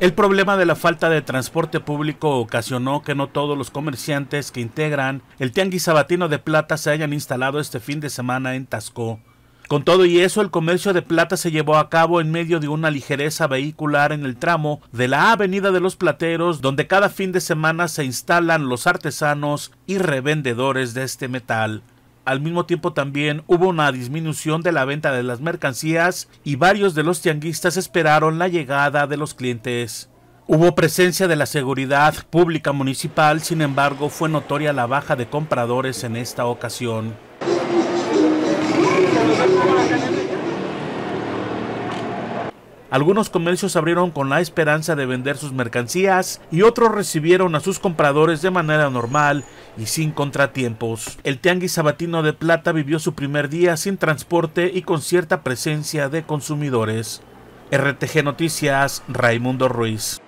El problema de la falta de transporte público ocasionó que no todos los comerciantes que integran el Tianguis Sabatino de Plata se hayan instalado este fin de semana en Tasco. Con todo y eso, el comercio de plata se llevó a cabo en medio de una ligereza vehicular en el tramo de la Avenida de los Plateros, donde cada fin de semana se instalan los artesanos y revendedores de este metal. Al mismo tiempo también hubo una disminución de la venta de las mercancías y varios de los tianguistas esperaron la llegada de los clientes. Hubo presencia de la seguridad pública municipal, sin embargo fue notoria la baja de compradores en esta ocasión. Algunos comercios abrieron con la esperanza de vender sus mercancías y otros recibieron a sus compradores de manera normal y sin contratiempos. El Tianguis Sabatino de Plata vivió su primer día sin transporte y con cierta presencia de consumidores. RTG Noticias, Raimundo Ruiz.